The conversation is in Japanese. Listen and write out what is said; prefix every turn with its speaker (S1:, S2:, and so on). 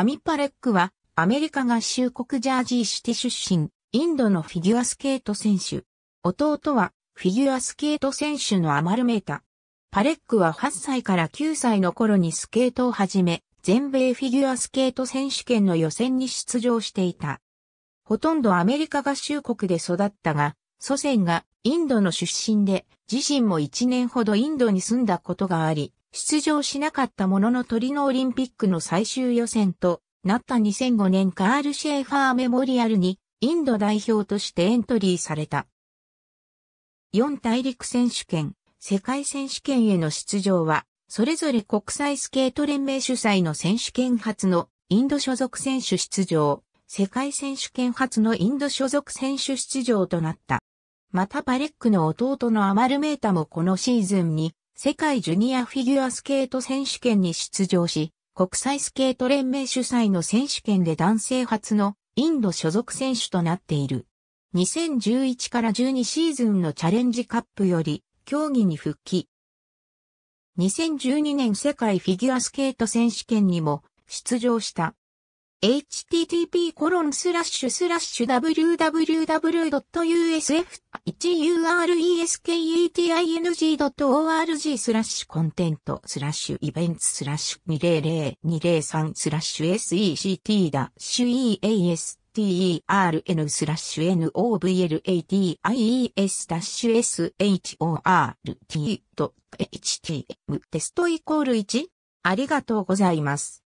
S1: アミパレックは、アメリカ
S2: 合衆国ジャージーシティ出身、インドのフィギュアスケート選手。弟
S3: は、フィギュアスケート選手のアマルメータ。パレックは8歳から9歳の頃にスケートを始め、全米フィギュアスケート選手権の予選に出場していた。ほとんどアメリカ合衆国で育ったが、祖先がインドの出身で、自身も1年ほどインドに住んだことがあり、出場しなかったもののトリノオリンピックの最終予選となった2005年カール・シェーファーメモリアルにインド代表としてエントリーされた。4大陸選手権、世界選手権への出場は、それぞれ国際スケート連盟主催の選手権初のインド所属選手出場、世界選手権初のインド所属選手出場となった。またパレックの弟のアマルメータもこのシーズンに世界ジュニアフィギュアスケート選手権に出場し、国際スケート連盟主催の選手権で男性初のインド所属選手となっている。2011から12シーズンのチャレンジカップより競技に復帰。2012年世界フィギュアスケート選手権にも出場した。http コロンスラッシュスラッシュ www.usf1uresketing.org スラッシュコンテントスラッシュイベントスラッシュ200203スラッシュ sect ダッシ eastern スラッシュ novlatiess ダッ
S2: シュ short.htm テストイコール1ありがとうございます。